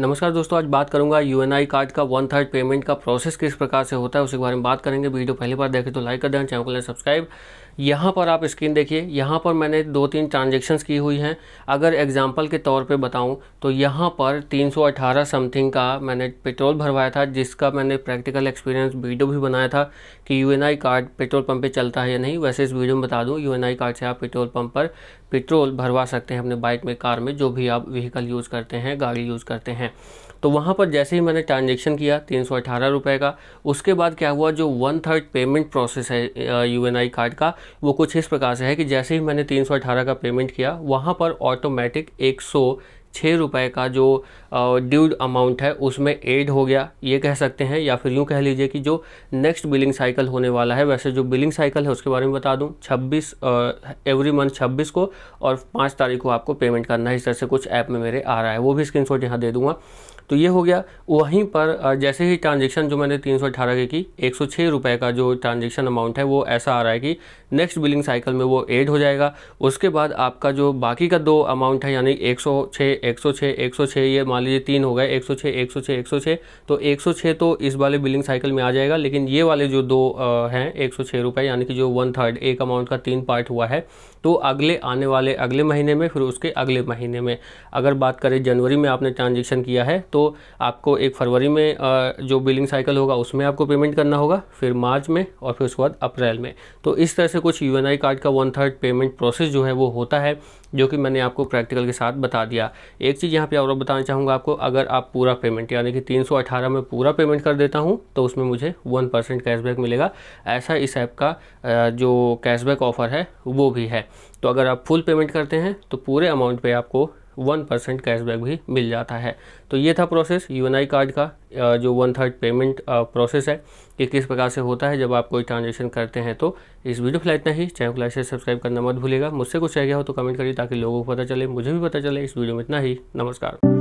नमस्कार दोस्तों आज बात करूंगा यू कार्ड का वन थर्ड पेमेंट का प्रोसेस किस प्रकार से होता है उसके बारे में बात करेंगे वीडियो पहली बार देखें तो लाइक कर दें चैनल को सब्सक्राइब यहाँ पर आप स्क्रीन देखिए यहाँ पर मैंने दो तीन ट्रांजेक्शन्स की हुई हैं अगर एग्जाम्पल के तौर पे बताऊँ तो यहाँ पर 318 समथिंग का मैंने पेट्रोल भरवाया था जिसका मैंने प्रैक्टिकल एक्सपीरियंस वीडियो भी बनाया था कि यू कार्ड पेट्रोल पम्प पर चलता है या नहीं वैसे इस वीडियो में बता दूँ यू कार्ड से आप पेट्रोल पम्प पर पेट्रोल भरवा सकते हैं अपने बाइक में कार में जो भी आप व्हीकल यूज़ करते हैं गाड़ी यूज़ करते हैं तो वहाँ पर जैसे ही मैंने ट्रांजेक्शन किया तीन सौ का उसके बाद क्या हुआ जो वन थर्ड पेमेंट प्रोसेस है यू कार्ड का वो कुछ इस प्रकार से है कि जैसे ही मैंने 318 का पेमेंट किया वहाँ पर ऑटोमेटिक एक छः रुपये का जो ड्यू अमाउंट है उसमें एड हो गया ये कह सकते हैं या फिर यूँ कह लीजिए कि जो नेक्स्ट बिलिंग साइकिल होने वाला है वैसे जो बिलिंग साइकिल है उसके बारे में बता दूँ छब्बीस एवरी मंथ छब्बीस को और पाँच तारीख को आपको पेमेंट करना है इस तरह से कुछ ऐप में मेरे आ रहा है वो भी स्क्रीन शॉट यहाँ दे दूँगा तो ये हो गया वहीं पर जैसे ही ट्रांजेक्शन जो मैंने तीन सौ के की एक सौ का जो ट्रांजेक्शन अमाउंट है वो ऐसा आ रहा है कि नेक्स्ट बिलिंग साइकिल में वो एड हो जाएगा उसके बाद आपका जो बाकी का दो अमाउंट है यानी एक सौ छः ये मान लीजिए तीन हो गए एक सौ छः तो छः तो इस वाले बिलिंग साइकिल में आ जाएगा लेकिन ये वाले जो दो हैं एक सौ यानी कि जो वन थर्ड एक अमाउंट का तीन पार्ट हुआ है तो अगले आने वाले अगले महीने में फिर उसके अगले महीने में अगर बात करें जनवरी में आपने ट्रांजेक्शन किया है तो तो आपको एक फरवरी में जो बिलिंग साइकिल होगा उसमें आपको पेमेंट करना होगा फिर मार्च में और फिर उसके बाद अप्रैल में तो इस तरह से कुछ यू कार्ड का वन थर्ड पेमेंट प्रोसेस जो है वो होता है जो कि मैंने आपको प्रैक्टिकल के साथ बता दिया एक चीज़ यहाँ पे और बताना चाहूँगा आपको अगर आप पूरा पेमेंट यानी कि 318 में पूरा पेमेंट कर देता हूँ तो उसमें मुझे वन परसेंट कैशबैक मिलेगा ऐसा इस ऐप का जो कैशबैक ऑफ़र है वो भी है तो अगर आप फुल पेमेंट करते हैं तो पूरे अमाउंट पे आपको वन परसेंट कैशबैक भी मिल जाता है तो ये था प्रोसेस यूएनआई कार्ड का जो वन थर्ड पेमेंट प्रोसेस है कि किस प्रकार से होता है जब आप कोई ट्रांजेक्शन करते हैं तो इस वीडियो फिलहाल इतना ही चैनल को लाइक से सब्सक्राइब करना मत भूलेगा मुझसे कुछ रह गया हो तो कमेंट करिए ताकि लोगों को पता चले मुझे भी पता चले इस वीडियो में इतना ही नमस्कार